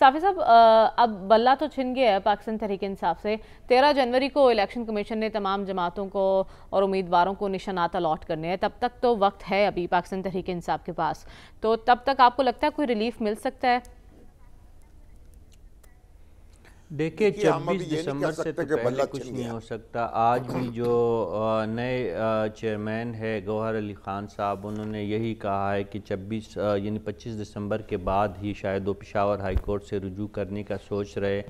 साफी साहब अब बल्ला तो छिन गया है पाकिस्तान तरीके इंसाफ से तेरह जनवरी को इलेक्शन कमीशन ने तमाम जमातों को और उम्मीदवारों को निशानात अलॉट करने हैं तब तक तो वक्त है अभी पाकिस्तान तरीके इंसाफ के पास तो तब तक आपको लगता है कोई रिलीफ मिल सकता है देखिए चौबीस दिसंबर से तो पहले कुछ नहीं हो सकता आज भी जो नए चेयरमैन है गौहर अली खान साहब उन्होंने यही कहा है कि छब्बीस यानी पच्चीस दिसंबर के बाद ही शायद वो पिशावर हाई कोर्ट से रुजू करने का सोच रहे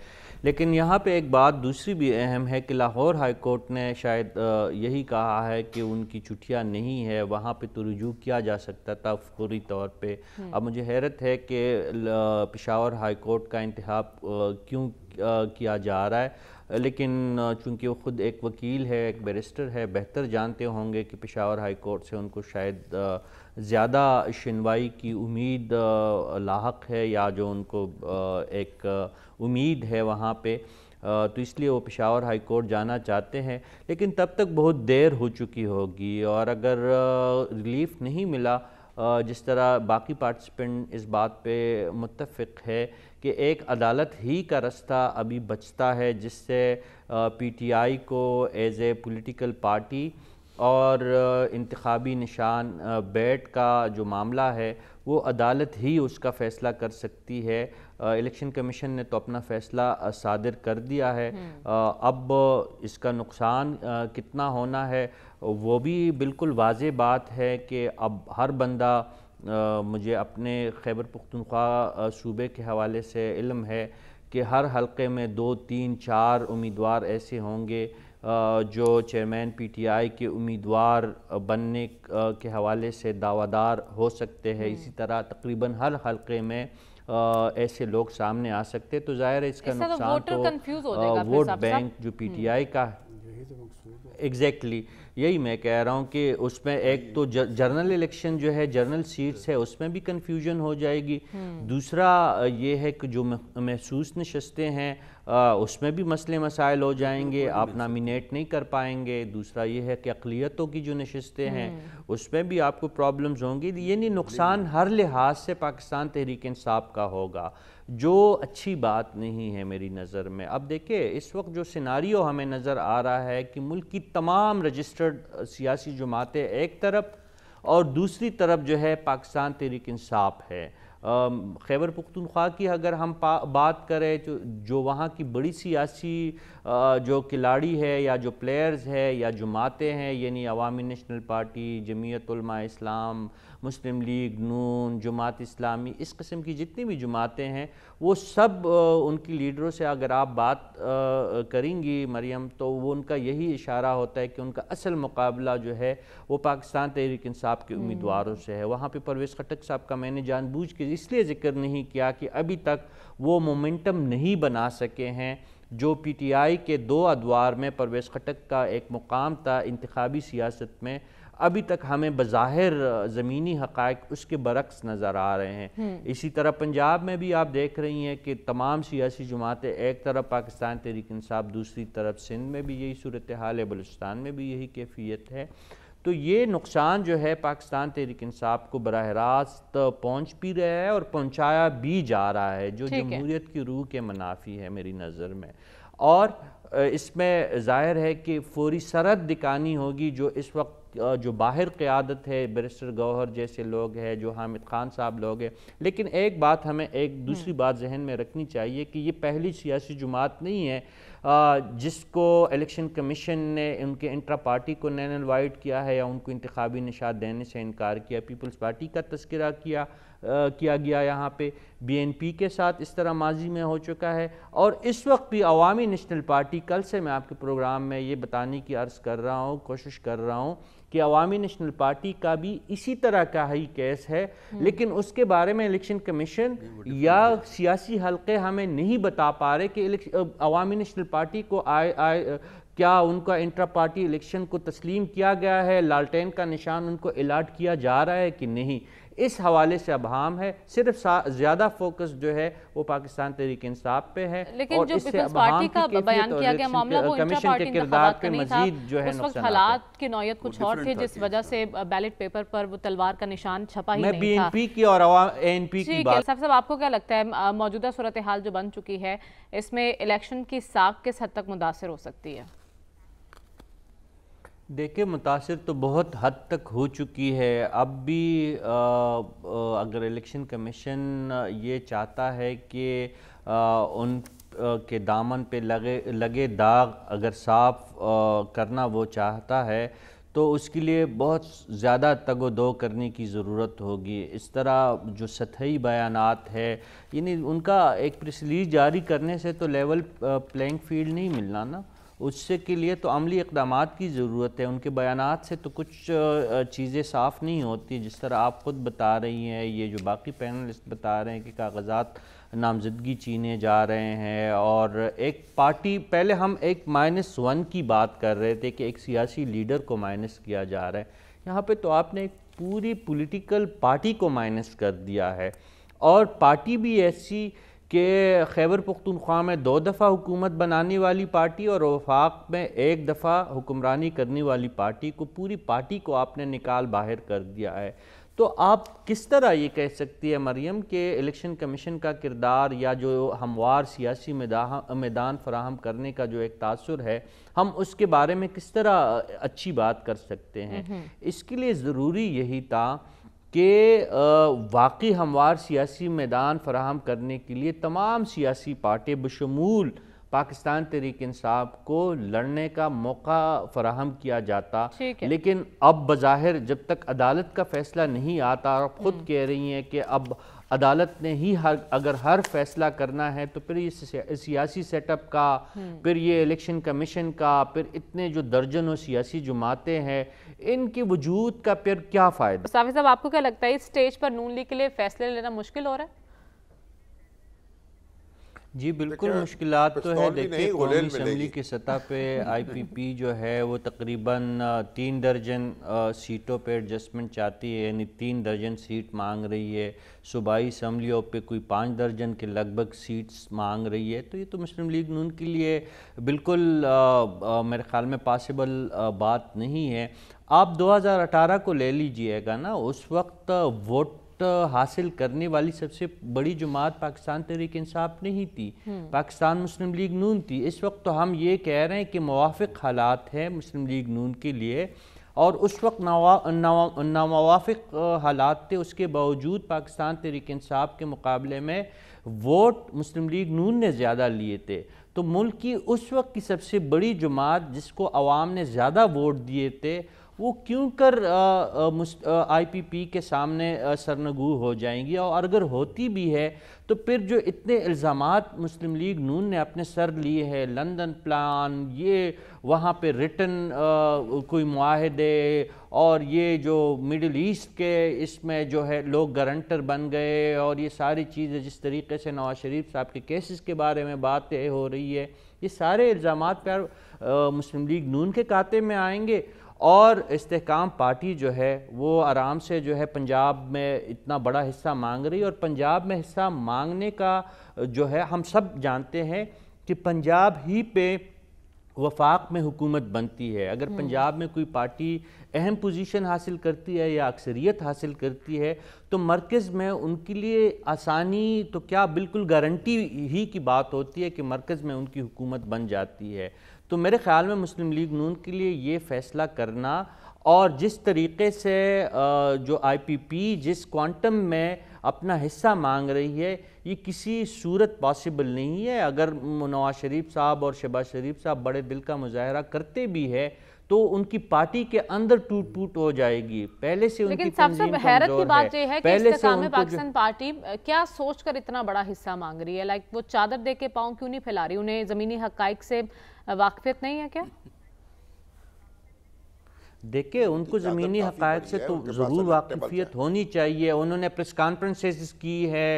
लेकिन यहाँ पे एक बात दूसरी भी अहम है कि लाहौर हाई कोर्ट ने शायद यही कहा है कि उनकी छुट्टियाँ नहीं है वहाँ पर तो रुजू किया जा सकता था फौरी तौर पर हम्म। अब मुझे हैरत है कि पिशावर हाई कोर्ट का इंतहा क्यों किया जा रहा है लेकिन चूंकि वो ख़ुद एक वकील है एक बैरिस्टर है बेहतर जानते होंगे कि पेशावर हाई कोर्ट से उनको शायद ज़्यादा सुनवाई की उम्मीद लाक है या जो उनको एक उम्मीद है वहाँ पे तो इसलिए वो पेशावर हाई कोर्ट जाना चाहते हैं लेकिन तब तक बहुत देर हो चुकी होगी और अगर रिलीफ नहीं मिला जिस तरह बाकी पार्टिसिपेंट इस बात पे मुतफ़ है कि एक अदालत ही का रास्ता अभी बचता है जिससे पीटीआई को एज ए पोलिटिकल पार्टी और इंतबी निशान बैट का जो मामला है वो अदालत ही उसका फ़ैसला कर सकती है इलेक्शन कमीशन ने तो अपना फ़ैसला सादर कर दिया है हम्म। अब इसका नुकसान कितना होना है वो भी बिल्कुल वाज बात है कि अब हर बंदा मुझे अपने खैबर पुख्तनख्वा सूबे के हवाले से इल्म है कि हर हलक़े में दो तीन चार उम्मीदवार ऐसे होंगे जो चेयरमैन पीटीआई के उम्मीदवार बनने के हवाले से दावादार हो सकते हैं इसी हम्म। तरह तकरीबन हर हलके में ऐसे लोग सामने आ सकते तो ज़ाहिर है इसका तो नुकसान तो, तो वोट बैंक जो हम्म। पीटीआई का एग्जैक्टली तो exactly. यही मैं कह रहा हूँ कि उसमें एक तो जर्नल इलेक्शन जो है जर्नल सीट्स है उसमें भी कन्फ्यूजन हो जाएगी हम्म। दूसरा ये है कि जो महसूस नशस्तें हैं उसमें भी मसले मसाइल हो जाएंगे आप नामिनेट नहीं कर पाएंगे दूसरा ये है कि अकलीतों की जो नशस्तें हैं हम्म। उसमें भी आपको प्रॉब्लम्स होंगी यानी नुकसान हर लिहाज से पाकिस्तान तहरीक इंसाफ का होगा जो अच्छी बात नहीं है मेरी नज़र में अब देखिए इस वक्त जो सिनारी हमें नज़र आ रहा है कि मुल्क की तमाम रजिस्टर्ड सियासी जमातें एक तरफ और दूसरी तरफ जो है पाकिस्तान तहरीक इंसाफ है खैबर पुख्तनख्वा की अगर हम बात करें तो जो वहाँ की बड़ी सियासी जो खिलाड़ी है या जो प्लेयर्स है या जमातें हैं यानी अवामी नेशनल पार्टी जमीयतलमा इस्लाम मुस्लिम लीग नून जमात इस्लामी इस कस्म की जितनी भी जमातें हैं वो सब उनकी लीडरों से अगर आप बात करेंगी मरियम तो वो उनका यही इशारा होता है कि उनका असल मुकाबला जो है वो पाकिस्तान तहरीक इंसाफ के उम्मीदवारों से है वहाँ पर परवेज़ खटक साहब का मैंने जानबूझ के इसलिए जिक्र नहीं किया कि अभी तक वो मोमेंटम नहीं बना सके हैं जो पी टी आई के दो अदवार में परवेज़ खटक का एक मुकाम था इंतबी सियासत में अभी तक हमें बज़ाहिर ज़मीनी हक़ उसके बरक्स नज़र आ रहे हैं इसी तरह पंजाब में भी आप देख रही हैं कि तमाम सियासी जमातें एक तरफ पाकिस्तान तहरीक इंसाफ दूसरी तरफ सिंध में भी यही सूरत हाल है बलुस्तान में भी यही कैफियत है तो ये नुकसान जो है पाकिस्तान तहरीक इंसाफ को बरह रास्त पहुँच भी रहा है और पहुँचाया भी जा रहा है जो जमहूरीत की रूह के मुनाफी है मेरी नज़र में और इसमें ज़ाहिर है कि फौरी सरहद दिखानी होगी जो इस वक्त जो बाहर क़्यादत है बैरिस्टर गौहर जैसे लोग हैं जो हामिद खान साहब लोग हैं लेकिन एक बात हमें एक दूसरी हम्म। बात जहन में रखनी चाहिए कि ये पहली सियासी जमात नहीं है जिसको इलेक्शन कमीशन ने उनके इंट्रा पार्टी को नैन वाइट किया है या उनको इंतबी निशात देने से इनकार किया पीपल्स पार्टी का तस्करा किया किया गया यहाँ पे बीएनपी के साथ इस तरह माजी में हो चुका है और इस वक्त भी अवामी नेशनल पार्टी कल से मैं आपके प्रोग्राम में ये बताने की अर्ज़ कर रहा हूँ कोशिश कर रहा हूँ कि अवामी नेशनल पार्टी का भी इसी तरह का ही केस है हम्म। लेकिन उसके बारे में इलेक्शन कमीशन या सियासी हलके हमें नहीं बता पा रहे कि अवामी नेशनल पार्टी को आए आए क्या उनका इंट्रा पार्टी इलेक्शन को तस्लीम किया गया है लालटेन का निशान उनको अलाट किया जा रहा है कि नहीं इस हवाले से अबहम है सिर्फ ज्यादा फोकस जो है वो पाकिस्तान तरीके इंसाफ पे है लेकिन और जो इससे पार्टी का बयान किया गया मामला वो कमीशन के तो किरदार के मजीद जो है उस हालात की नौयत कुछ और थे जिस वजह से बैलेट पेपर पर वो तलवार का निशान छपा ही नहीं था बीएनपी की और एएनपी की बात साहब आपको क्या लगता है मौजूदा सूरत हाल जो बन चुकी है इसमें इलेक्शन की साख किस हद तक मुतासर हो सकती है देखिए मुतासर तो बहुत हद तक हो चुकी है अब भी आ, अगर इलेक्शन कमीशन ये चाहता है कि आ, उन के दामन पे लगे लगे दाग अगर साफ करना वो चाहता है तो उसके लिए बहुत ज़्यादा तगो दो करने की ज़रूरत होगी इस तरह जो सतही बयान है यानी उनका एक प्रेसलीज जारी करने से तो लेवल प्लेइंग फील्ड नहीं मिलना ना उससे के लिए तो अमली इकदाम की ज़रूरत है उनके बयान से तो कुछ चीज़ें साफ़ नहीं होती जिस तरह आप ख़ुद बता रही हैं ये जो बाकी पैनलिस्ट बता रहे हैं कि कागजात नामजदगी चीने जा रहे हैं और एक पार्टी पहले हम एक माइनस वन की बात कर रहे थे कि एक सियासी लीडर को माइनस किया जा रहा है यहाँ पर तो आपने एक पूरी पोलिटिकल पार्टी को माइनस कर दिया है और पार्टी भी ऐसी कि खैबर पख्तनख्वा में दो दफ़ा हुकूमत बनाने वाली पार्टी और वफाक में एक दफ़ा हुक्मरानी करने वाली पार्टी को पूरी पार्टी को आपने निकाल बाहर कर दिया है तो आप किस तरह ये कह सकती है मरियम के इलेक्शन कमीशन का किरदार या जो हमवार सियासी मैदान फराहम करने का जो एक तासर है हम उसके बारे में किस तरह अच्छी बात कर सकते हैं हम्म। इसके लिए ज़रूरी यही था कि वाकई हमवार सियासी मैदान फराहम करने के लिए तमाम सियासी पार्टी बशमूल पाकिस्तान तरीक इंसाफ को लड़ने का मौका फराहम किया जाता लेकिन अब बज़ाहिर जब तक अदालत का फैसला नहीं आता और ख़ुद हम्म। कह रही हैं कि अब अदालत ने ही हर अगर हर फैसला करना है तो फिर ये सियासी सेटअप का हम्म। फिर ये इलेक्शन कमीशन का फिर इतने जो दर्जनों सियासी जमाते हैं इनके वजूद का फिर क्या फ़ायदा साफी साहब आपको क्या लगता है इस स्टेज पर नून लीग के लिए फैसले लेना मुश्किल हो रहा है जी बिल्कुल मुश्किल तो है देखिए कौमी असम्बली की सतह पे आईपीपी जो है वो तकरीबन तीन दर्जन सीटों पे एडजस्टमेंट चाहती है यानी तीन दर्जन सीट मांग रही है सूबाई असम्बलियों पे कोई पाँच दर्जन के लगभग सीट्स मांग रही है तो ये तो मुस्लिम लीग नून के लिए बिल्कुल आ, आ, मेरे ख्याल में पॉसिबल बात नहीं है आप 2018 को ले लीजिएगा ना उस वक्त वोट हासिल करने वाली सबसे बड़ी जमात पाकिस्तान तहरीक इंसाफ नहीं थी हम्म। पाकिस्तान मुस्लिम लीग नून थी इस वक्त तो हम ये कह रहे हैं कि मुआफ़ हालात हैं मुस्लिम लीग नून के लिए और उस वक्त नामवाफ़ हालात थे उसके बावजूद पाकिस्तान तहरीक इंसाफ के मुकाबले में वोट मुस्लिम लीग नून ने ज़्यादा लिए थे तो मुल्क की उस वक्त की सबसे बड़ी जमात जिसको आवाम ने ज़्यादा वोट दिए थे वो क्यों कर आईपीपी के सामने सरनगु हो जाएंगी और अगर होती भी है तो फिर जो इतने इल्ज़ाम मुस्लिम लीग नून ने अपने सर लिए हैं लंदन प्लान ये वहाँ पे रिटर्न कोई माहदे और ये जो मिडिल ईस्ट के इसमें जो है लोग गारंटर बन गए और ये सारी चीज़ें जिस तरीके से नवाज शरीफ साहब के केसेस के बारे में बातें हो रही है ये सारे इल्ज़ाम प्यार मुस्लिम लीग नून के खाते में आएंगे और इसकाम पार्टी जो है वो आराम से जो है पंजाब में इतना बड़ा हिस्सा मांग रही और पंजाब में हिस्सा मांगने का जो है हम सब जानते हैं कि पंजाब ही पे वफाक में हुकूमत बनती है अगर हम्म। पंजाब में कोई पार्टी अहम पोजीशन हासिल करती है या अक्सरियत हासिल करती है तो मरकज़ में उनके लिए आसानी तो क्या बिल्कुल गारंटी ही की बात होती है कि मरकज़ में उनकी हुकूमत बन जाती है तो मेरे ख्याल में मुस्लिम लीग नून के लिए ये फैसला करना और जिस तरीके से जो आईपीपी जिस क्वांटम में अपना हिस्सा मांग रही है ये किसी सूरत पॉसिबल नहीं है अगर नवाज शरीफ साहब और शहबाज शरीफ साहब बड़े दिल का मुजाहरा करते भी है तो उनकी पार्टी के अंदर टूट फूट हो जाएगी पहले से उनकी सबसे हैरत की बात है कि में पाकिस्तान पार्टी क्या सोचकर इतना बड़ा हिस्सा मांग रही है लाइक वो चादर दे के पाँव क्यों नहीं फैला रही उन्हें ज़मीनी हक़ से वाकफियत नहीं है क्या देखिए उनको ज़मीनी हक़ से तो ज़रूर वाकफियत होनी चाहिए उन्होंने प्रेस कॉन्फ्रेंसेस की है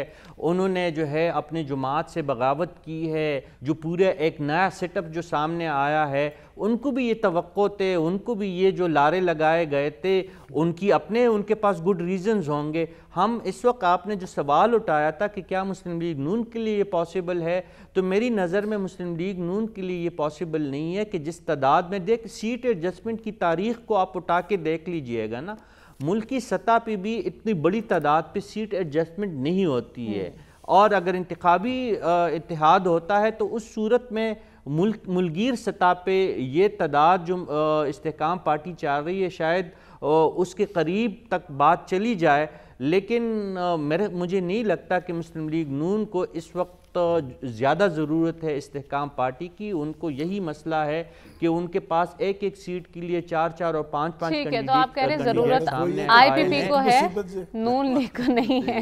उन्होंने जो है अपने जमात से बगावत की है जो पूरे एक नया सेटअप जो सामने आया है उनको भी ये तो थे उनको भी ये जो लारे लगाए गए थे उनकी अपने उनके पास गुड रीजंस होंगे हम इस वक्त आपने जो सवाल उठाया था कि क्या मुस्लिम लीग नून के लिए ये पॉसिबल है तो मेरी नज़र में मुस्लिम लीग नून के लिए ये पॉसिबल नहीं है कि जिस तादाद में देख सीट एडजस्टमेंट की तारीख को आप उठा के देख लीजिएगा ना मुल्क की सतह पर भी इतनी बड़ी तादाद पर सीट एडजस्टमेंट नहीं होती है हम्म। और अगर इंतबी इतिहाद होता है तो उस सूरत में मुल्क सतह पर यह तदाद जो इसकाम पार्टी चाह रही है शायद उसके करीब तक बात चली जाए लेकिन मेरे मुझे नहीं लगता कि मुस्लिम लीग नून को इस वक्त तो ज़्यादा ज़रूरत है इस्तेकाम पार्टी की उनको यही मसला है कि उनके पास एक एक सीट के लिए चार चार और पाँच पाँच ठीक है तो आप कह रहे हैं ज़रूरत आईपीपी को है नून लीग को नहीं है